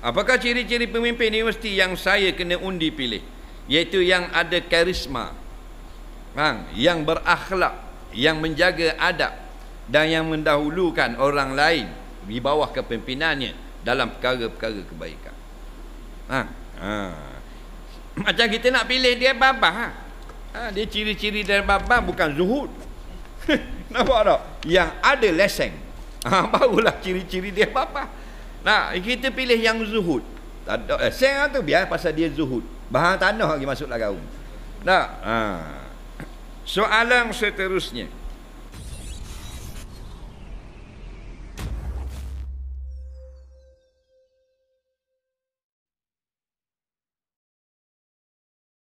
Apakah ciri-ciri pemimpin ini mesti yang saya kena undi pilih? Iaitu yang ada karisma. Bang, yang berakhlak, yang menjaga adab dan yang mendahulukan orang lain di bawah kepimpinannya dalam perkara-perkara kebaikan. Ha, ha. Macam kita nak pilih dia baba. Ha? ha. dia ciri-ciri dia baba bukan zuhud. Nampak tak? Yang ada leseng. Ha, barulah ciri-ciri dia baba. Nah, kita pilih yang zuhud. Tak eh, ada lah tu biar pasal dia zuhud. Bahan tanah lagi masuklah kaum. Nah, ha. Soalan seterusnya.